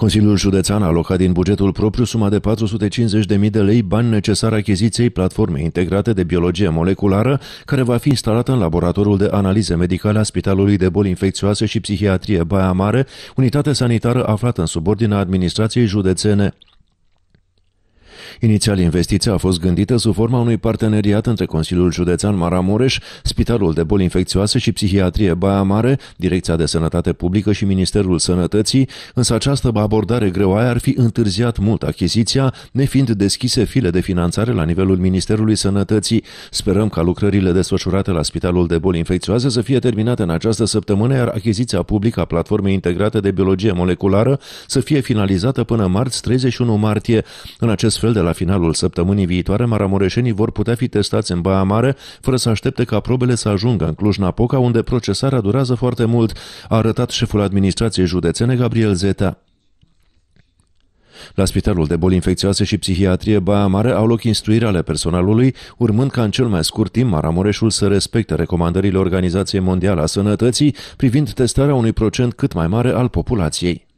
Consiliul Județean a alocat din bugetul propriu suma de 450.000 de lei bani necesari achiziției platformei integrate de biologie moleculară, care va fi instalată în laboratorul de analize medicale a Spitalului de Boli Infecțioase și Psihiatrie Baia Mare, unitate sanitară aflată în subordinea administrației județene. Inițial, investiția a fost gândită sub forma unui parteneriat între Consiliul Județean Maramureș, Spitalul de Boli Infecțioase și Psihiatrie Baia Mare, Direcția de Sănătate Publică și Ministerul Sănătății, însă această abordare greoaie ar fi întârziat mult achiziția, nefiind deschise file de finanțare la nivelul Ministerului Sănătății. Sperăm ca lucrările desfășurate la Spitalul de Boli Infecțioase să fie terminate în această săptămână, iar achiziția publică a platformei integrate de biologie moleculară să fie finalizată până marți 31 martie. În acest fel de la la finalul săptămânii viitoare, maramureșenii vor putea fi testați în Baia Mare, fără să aștepte ca probele să ajungă în Cluj-Napoca, unde procesarea durează foarte mult, a arătat șeful administrației județene Gabriel Zeta. La Spitalul de Boli Infecțioase și Psihiatrie Baia Mare au loc instruire ale personalului, urmând ca în cel mai scurt timp Maramureșul să respecte recomandările Organizației Mondiale a Sănătății privind testarea unui procent cât mai mare al populației.